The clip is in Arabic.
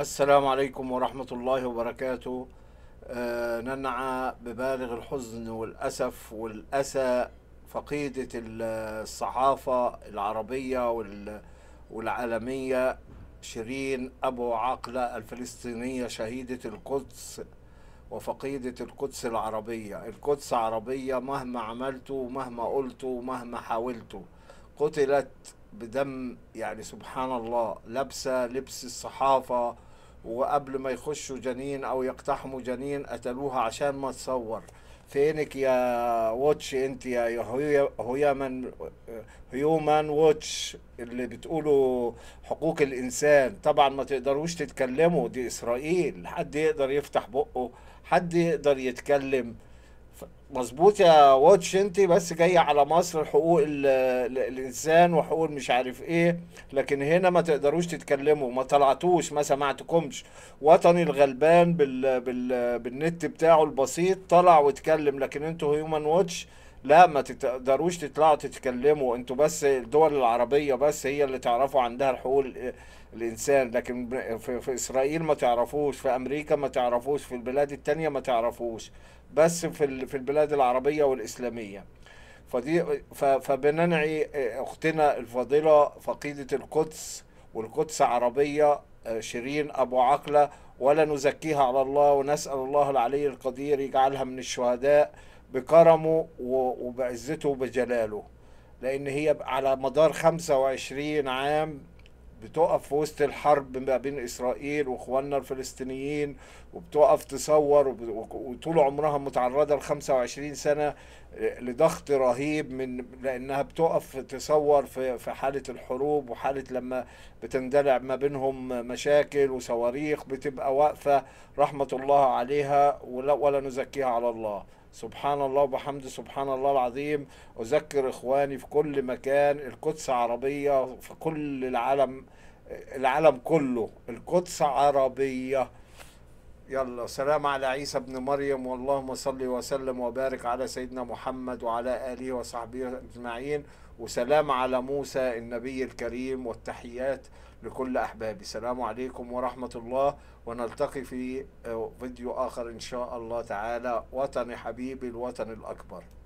السلام عليكم ورحمة الله وبركاته آه، ننعى ببالغ الحزن والأسف والأسى فقيدة الصحافة العربية والعالمية شيرين أبو عقلة الفلسطينية شهيدة القدس وفقيدة القدس العربية القدس عربية مهما عملته مهما قلته مهما حاولته قتلت بدم يعني سبحان الله لابسة لبس الصحافة وقبل ما يخشوا جنين او يقتحموا جنين قتلوها عشان ما تصور فينك يا واتش انت يا هيومن هيومن واتش اللي بتقولوا حقوق الانسان طبعا ما تقدروش تتكلموا دي اسرائيل حد يقدر يفتح بقه حد يقدر يتكلم مظبوط يا واتش انت بس جاي على مصر حقوق الانسان وحقوق مش عارف ايه لكن هنا ما تقدروش تتكلموا ما طلعتوش ما سمعتكمش وطني الغلبان بال بال بالنت بتاعه البسيط طلع واتكلم لكن انتوا هيومن واتش لا ما تقدروش تطلعوا تتكلموا انتوا بس الدول العربية بس هي اللي تعرفوا عندها حقوق الانسان لكن في, في اسرائيل ما تعرفوش في امريكا ما تعرفوش في البلاد التانية ما تعرفوش بس في في البلاد العربية والاسلامية فدي فبننعي اختنا الفاضلة فقيدة القدس والقدس عربية شيرين ابو عقلة ولا نزكيها على الله ونسأل الله العلي القدير يجعلها من الشهداء بكرمه وبعزته وبجلاله لان هي على مدار 25 عام بتقف في وسط الحرب ما بين اسرائيل واخواننا الفلسطينيين وبتقف تصور وطول عمرها متعرضه ل 25 سنه آه، لضغط رهيب من لانها بتقف تصور في في حاله الحروب وحاله لما بتندلع ما بينهم مشاكل وصواريخ بتبقى واقفه رحمه الله عليها ولا, ولا نزكيها على الله سبحان الله وبحمد سبحان الله العظيم أذكر إخواني في كل مكان القدس عربية في كل العالم العالم كله القدس عربية يلا سلام على عيسى ابن مريم واللهم صل وسلم وبارك على سيدنا محمد وعلى آله وصحبه أجمعين وسلام على موسى النبي الكريم والتحيات لكل أحبابي السلام عليكم ورحمة الله ونلتقي في آه، فيديو آخر إن شاء الله تعالى وطني حبيبي الوطن الأكبر